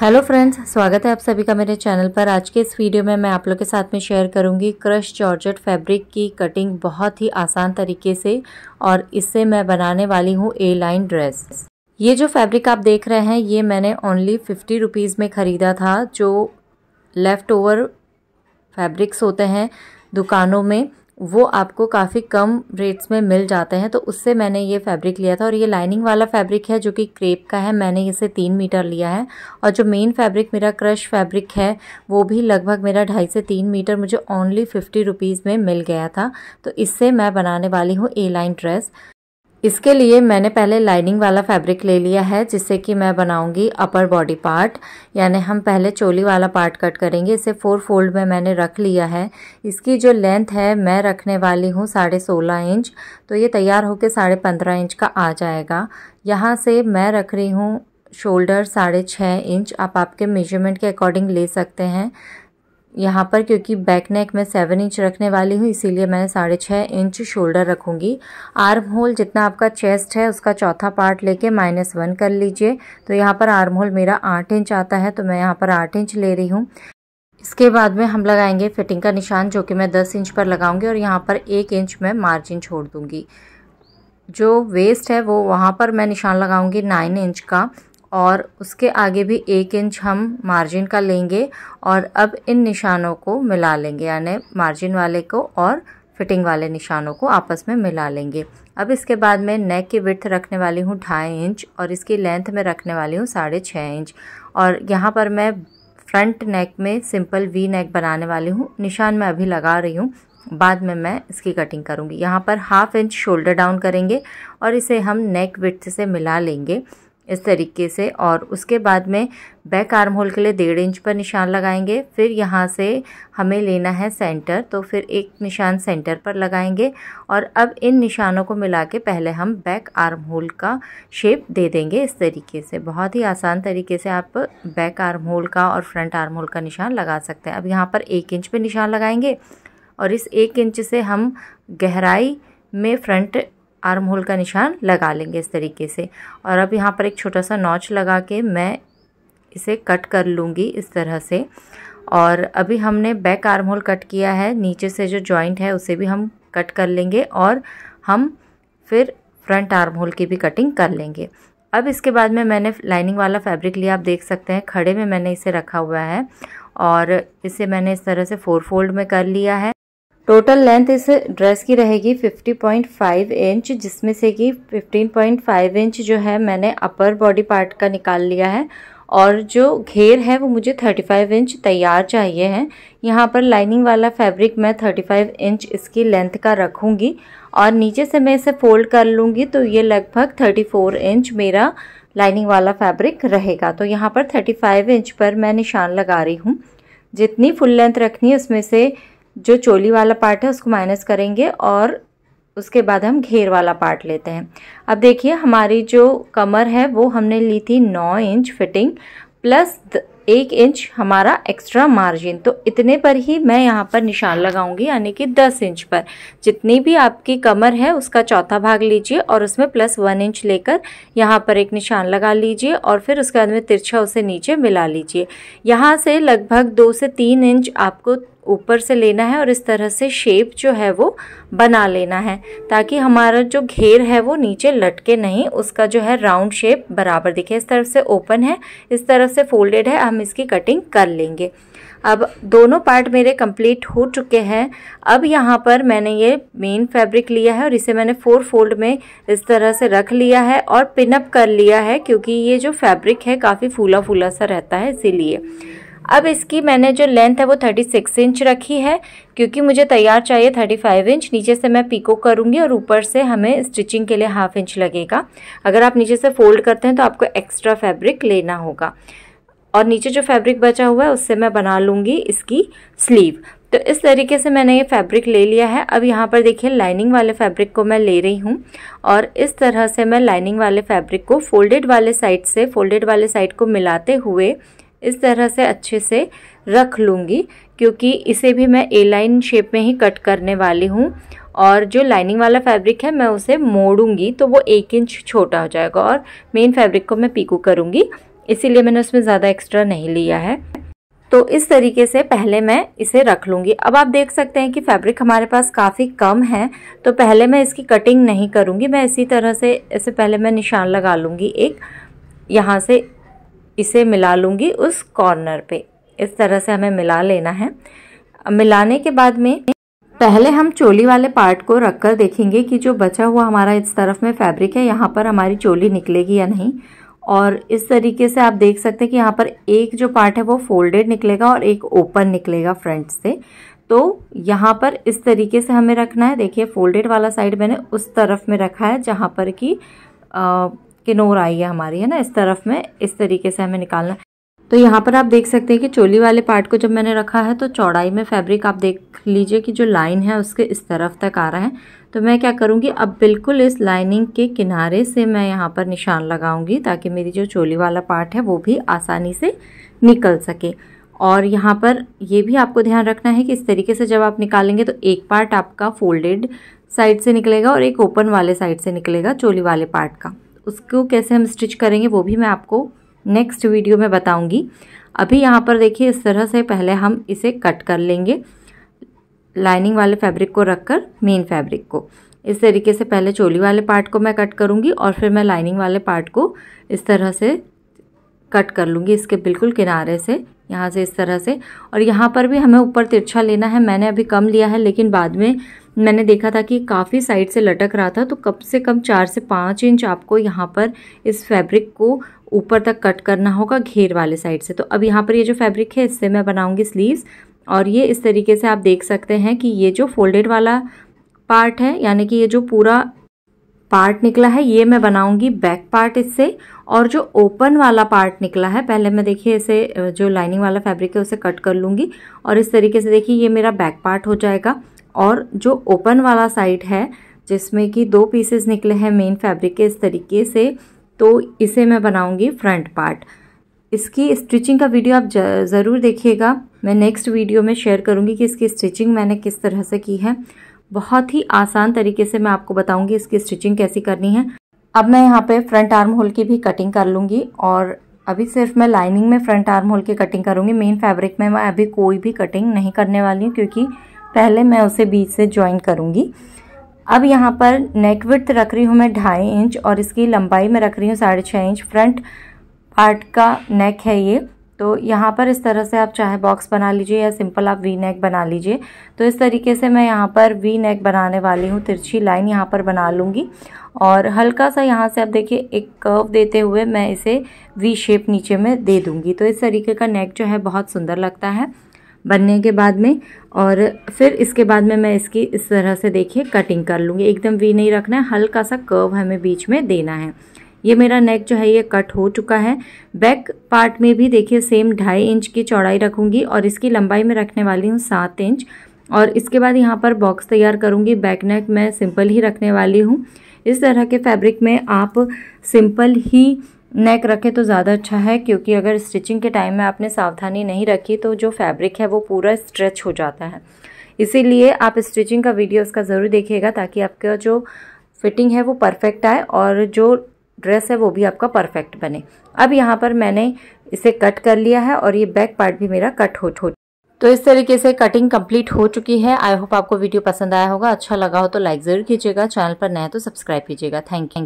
hello friends स्वागत है आप सभी का मेरे चैनल पर आज के इस वीडियो में मैं आप लोग के साथ में शेयर करूंगी क्रश जॉर्जेट फैब्रिक की कटिंग बहुत ही आसान तरीके से और इससे मैं बनाने वाली हूँ ए लाइन ड्रेस ये जो फैब्रिक आप देख रहे हैं ये मैंने ओनली फिफ्टी रुपीज़ में ख़रीदा था जो लेफ़्ट ओवर फैब्रिक्स होते हैं दुकानों में वो आपको काफ़ी कम रेट्स में मिल जाते हैं तो उससे मैंने ये फैब्रिक लिया था और ये लाइनिंग वाला फैब्रिक है जो कि क्रेप का है मैंने इसे तीन मीटर लिया है और जो मेन फैब्रिक मेरा क्रश फैब्रिक है वो भी लगभग मेरा ढाई से तीन मीटर मुझे ओनली फिफ्टी रुपीज़ में मिल गया था तो इससे मैं बनाने वाली हूँ ए लाइन ड्रेस इसके लिए मैंने पहले लाइनिंग वाला फैब्रिक ले लिया है जिससे कि मैं बनाऊंगी अपर बॉडी पार्ट यानी हम पहले चोली वाला पार्ट कट करेंगे इसे फोर फोल्ड में मैंने रख लिया है इसकी जो लेंथ है मैं रखने वाली हूँ साढ़े सोलह इंच तो ये तैयार होकर साढ़े पंद्रह इंच का आ जाएगा यहाँ से मैं रख रही हूँ शोल्डर साढ़े छः इंच आप आपके मेजरमेंट के अकॉर्डिंग ले सकते हैं यहाँ पर क्योंकि बैक नेक में सेवन इंच रखने वाली हूँ इसीलिए मैंने साढ़े छः इंच शोल्डर रखूँगी आर्म होल जितना आपका चेस्ट है उसका चौथा पार्ट लेके माइनस वन कर लीजिए तो यहाँ पर आर्म होल मेरा आठ इंच आता है तो मैं यहाँ पर आठ इंच ले रही हूँ इसके बाद में हम लगाएंगे फिटिंग का निशान जो कि मैं दस इंच पर लगाऊंगी और यहाँ पर एक इंच मैं मार्जिन छोड़ दूँगी जो वेस्ट है वो वहाँ पर मैं निशान लगाऊंगी नाइन इंच का और उसके आगे भी एक इंच हम मार्जिन का लेंगे और अब इन निशानों को मिला लेंगे यानी मार्जिन वाले को और फिटिंग वाले निशानों को आपस में मिला लेंगे अब इसके बाद मैं नेक की विथ रखने वाली हूँ ढाई इंच और इसकी लेंथ में रखने वाली हूँ साढ़े छः इंच और यहाँ पर मैं फ्रंट नेक में सिंपल वी नेक बनाने वाली हूँ निशान मैं अभी लगा रही हूँ बाद में मैं इसकी कटिंग करूँगी यहाँ पर हाफ इंच शोल्डर डाउन करेंगे और इसे हम नेक विथ से मिला लेंगे इस तरीके से और उसके बाद में बैक आर्म होल के लिए डेढ़ इंच पर निशान लगाएंगे फिर यहाँ से हमें लेना है सेंटर तो फिर एक निशान सेंटर पर लगाएंगे और अब इन निशानों को मिला के पहले हम बैक आर्म होल का शेप दे देंगे इस तरीके से बहुत ही आसान तरीके से आप बैक आर्म होल का और फ्रंट आर्म होल का निशान लगा सकते हैं अब यहाँ पर एक इंच पर निशान लगाएंगे और इस एक इंच से हम गहराई में फ्रंट आर्म होल का निशान लगा लेंगे इस तरीके से और अब यहाँ पर एक छोटा सा नॉच लगा के मैं इसे कट कर लूँगी इस तरह से और अभी हमने बैक आर्म होल कट किया है नीचे से जो जॉइंट है उसे भी हम कट कर लेंगे और हम फिर फ्रंट आर्म होल की भी कटिंग कर लेंगे अब इसके बाद में मैंने लाइनिंग वाला फैब्रिक लिया आप देख सकते हैं खड़े में मैंने इसे रखा हुआ है और इसे मैंने इस तरह से फोर फोल्ड में कर लिया है टोटल लेंथ इस ड्रेस की रहेगी 50.5 इंच जिसमें से कि 15.5 इंच जो है मैंने अपर बॉडी पार्ट का निकाल लिया है और जो घेर है वो मुझे 35 इंच तैयार चाहिए है यहाँ पर लाइनिंग वाला फैब्रिक मैं 35 इंच इसकी लेंथ का रखूँगी और नीचे से मैं इसे फोल्ड कर लूँगी तो ये लगभग 34 इंच मेरा लाइनिंग वाला फैब्रिक रहेगा तो यहाँ पर 35 इंच पर मैं निशान लगा रही हूँ जितनी फुल लेंथ रखनी है उसमें से जो चोली वाला पार्ट है उसको माइनस करेंगे और उसके बाद हम घेर वाला पार्ट लेते हैं अब देखिए हमारी जो कमर है वो हमने ली थी नौ इंच फिटिंग प्लस एक इंच हमारा एक्स्ट्रा मार्जिन तो इतने पर ही मैं यहाँ पर निशान लगाऊंगी यानी कि दस इंच पर जितनी भी आपकी कमर है उसका चौथा भाग लीजिए और उसमें प्लस वन इंच लेकर यहाँ पर एक निशान लगा लीजिए और फिर उसके बाद में तिरछा उसे नीचे मिला लीजिए यहाँ से लगभग दो से तीन इंच आपको ऊपर से लेना है और इस तरह से शेप जो है वो बना लेना है ताकि हमारा जो घेर है वो नीचे लटके नहीं उसका जो है राउंड शेप बराबर दिखे इस तरफ से ओपन है इस तरफ से फोल्डेड है हम इसकी कटिंग कर लेंगे अब दोनों पार्ट मेरे कंप्लीट हो चुके हैं अब यहाँ पर मैंने ये मेन फैब्रिक लिया है और इसे मैंने फोर फोल्ड में इस तरह से रख लिया है और पिनअप कर लिया है क्योंकि ये जो फैब्रिक है काफ़ी फूला फूला सा रहता है इसीलिए अब इसकी मैंने जो लेंथ है वो थर्टी सिक्स इंच रखी है क्योंकि मुझे तैयार चाहिए थर्टी फाइव इंच नीचे से मैं पीको करूँगी और ऊपर से हमें स्टिचिंग के लिए हाफ इंच लगेगा अगर आप नीचे से फोल्ड करते हैं तो आपको एक्स्ट्रा फैब्रिक लेना होगा और नीचे जो फैब्रिक बचा हुआ है उससे मैं बना लूँगी इसकी स्लीव तो इस तरीके से मैंने ये फैब्रिक ले लिया है अब यहाँ पर देखिए लाइनिंग वाले फैब्रिक को मैं ले रही हूँ और इस तरह से मैं लाइनिंग वाले फैब्रिक को फोल्डेड वाले साइड से फोल्डेड वाले साइड को मिलाते हुए इस तरह से अच्छे से रख लूँगी क्योंकि इसे भी मैं ए लाइन शेप में ही कट करने वाली हूँ और जो लाइनिंग वाला फैब्रिक है मैं उसे मोड़ूंगी तो वो एक इंच छोटा हो जाएगा और मेन फैब्रिक को मैं पीकू करूँगी इसीलिए मैंने उसमें ज़्यादा एक्स्ट्रा नहीं लिया है तो इस तरीके से पहले मैं इसे रख लूँगी अब आप देख सकते हैं कि फैब्रिक हमारे पास काफ़ी कम है तो पहले मैं इसकी कटिंग नहीं करूँगी मैं इसी तरह से इसे पहले मैं निशान लगा लूँगी एक यहाँ से इसे मिला लूँगी उस कॉर्नर पे इस तरह से हमें मिला लेना है मिलाने के बाद में पहले हम चोली वाले पार्ट को रख कर देखेंगे कि जो बचा हुआ हमारा इस तरफ में फैब्रिक है यहाँ पर हमारी चोली निकलेगी या नहीं और इस तरीके से आप देख सकते हैं कि यहाँ पर एक जो पार्ट है वो फोल्डेड निकलेगा और एक ओपन निकलेगा फ्रंट से तो यहाँ पर इस तरीके से हमें रखना है देखिए फोल्डेड वाला साइड मैंने उस तरफ में रखा है जहाँ पर कि किनोर आई है हमारी है ना इस तरफ में इस तरीके से हमें निकालना तो यहाँ पर आप देख सकते हैं कि चोली वाले पार्ट को जब मैंने रखा है तो चौड़ाई में फैब्रिक आप देख लीजिए कि जो लाइन है उसके इस तरफ तक आ रहा है तो मैं क्या करूँगी अब बिल्कुल इस लाइनिंग के किनारे से मैं यहाँ पर निशान लगाऊंगी ताकि मेरी जो चोली वाला पार्ट है वो भी आसानी से निकल सके और यहाँ पर ये भी आपको ध्यान रखना है कि इस तरीके से जब आप निकालेंगे तो एक पार्ट आपका फोल्डेड साइड से निकलेगा और एक ओपन वाले साइड से निकलेगा चोली वाले पार्ट का उसको कैसे हम स्टिच करेंगे वो भी मैं आपको नेक्स्ट वीडियो में बताऊंगी अभी यहाँ पर देखिए इस तरह से पहले हम इसे कट कर लेंगे लाइनिंग वाले फैब्रिक को रखकर मेन फैब्रिक को इस तरीके से पहले चोली वाले पार्ट को मैं कट करूँगी और फिर मैं लाइनिंग वाले पार्ट को इस तरह से कट कर लूँगी इसके बिल्कुल किनारे से यहाँ से इस तरह से और यहाँ पर भी हमें ऊपर तिरछा लेना है मैंने अभी कम लिया है लेकिन बाद में मैंने देखा था कि काफ़ी साइड से लटक रहा था तो कम से कम चार से पाँच इंच आपको यहाँ पर इस फैब्रिक को ऊपर तक कट करना होगा घेर वाले साइड से तो अब यहाँ पर ये जो फैब्रिक है इससे मैं बनाऊँगी स्लीव्स और ये इस तरीके से आप देख सकते हैं कि ये जो फोल्डेड वाला पार्ट है यानी कि ये जो पूरा पार्ट निकला है ये मैं बनाऊंगी बैक पार्ट इससे और जो ओपन वाला पार्ट निकला है पहले मैं देखिए इसे जो लाइनिंग वाला फैब्रिक है उसे कट कर लूँगी और इस तरीके से देखिए ये मेरा बैक पार्ट हो जाएगा और जो ओपन वाला साइड है जिसमें कि दो पीसेस निकले हैं मेन फैब्रिक के इस तरीके से तो इसे मैं बनाऊंगी फ्रंट पार्ट इसकी स्टिचिंग का वीडियो आप ज़रूर देखिएगा मैं नेक्स्ट वीडियो में शेयर करूंगी कि इसकी स्टिचिंग मैंने किस तरह से की है बहुत ही आसान तरीके से मैं आपको बताऊंगी इसकी स्टिचिंग कैसी करनी है अब मैं यहाँ पे फ्रंट आर्म होल की भी कटिंग कर लूँगी और अभी सिर्फ मैं लाइनिंग में फ्रंट आर्म होल की कटिंग करूँगी मेन फैब्रिक में मैं अभी कोई भी कटिंग नहीं करने वाली हूँ क्योंकि पहले मैं उसे बीच से ज्वाइन करूँगी अब यहाँ पर नेक विथ रख रही हूँ मैं ढाई इंच और इसकी लंबाई में रख रही हूँ साढ़े छः इंच फ्रंट पार्ट का नेक है ये तो यहाँ पर इस तरह से आप चाहे बॉक्स बना लीजिए या सिंपल आप वी नेक बना लीजिए तो इस तरीके से मैं यहाँ पर वी नेक बनाने वाली हूँ तिरछी लाइन यहाँ पर बना लूँगी और हल्का सा यहाँ से आप देखिए एक कर्व देते हुए मैं इसे वी शेप नीचे में दे दूँगी तो इस तरीके का नेक जो है बहुत सुंदर लगता है बनने के बाद में और फिर इसके बाद में मैं इसकी इस तरह से देखिए कटिंग कर लूँगी एकदम वी नहीं रखना है हल्का सा कर्व हमें बीच में देना है ये मेरा नेक जो है ये कट हो चुका है बैक पार्ट में भी देखिए सेम ढाई इंच की चौड़ाई रखूँगी और इसकी लंबाई में रखने वाली हूँ सात इंच और इसके बाद यहाँ पर बॉक्स तैयार करूँगी बैक नेक मैं सिंपल ही रखने वाली हूँ इस तरह के फैब्रिक में आप सिंपल ही नेक रखें तो ज़्यादा अच्छा है क्योंकि अगर स्टिचिंग के टाइम में आपने सावधानी नहीं रखी तो जो फैब्रिक है वो पूरा स्ट्रेच हो जाता है इसीलिए आप स्टिचिंग का वीडियो उसका ज़रूर देखिएगा ताकि आपका जो फिटिंग है वो परफेक्ट आए और जो ड्रेस है वो भी आपका परफेक्ट बने अब यहाँ पर मैंने इसे कट कर लिया है और ये बैक पार्ट भी मेरा कट हो हो तो इस तरीके से कटिंग कंप्लीट हो चुकी है आई होप आपको वीडियो पसंद आया होगा अच्छा लगा हो तो लाइक ज़रूर कीजिएगा चैनल पर नया तो सब्सक्राइब कीजिएगा थैंक यू